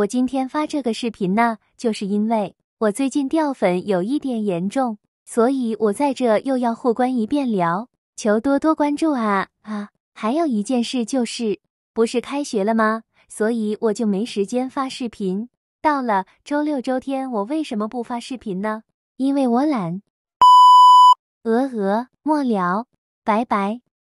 我今天发这个视频呢，就是因为我最近掉粉有一点严重，所以我在这又要互关一遍聊，求多多关注啊啊！还有一件事就是，不是开学了吗？所以我就没时间发视频。到了周六周天，我为什么不发视频呢？因为我懒。鹅鹅，末聊，拜拜。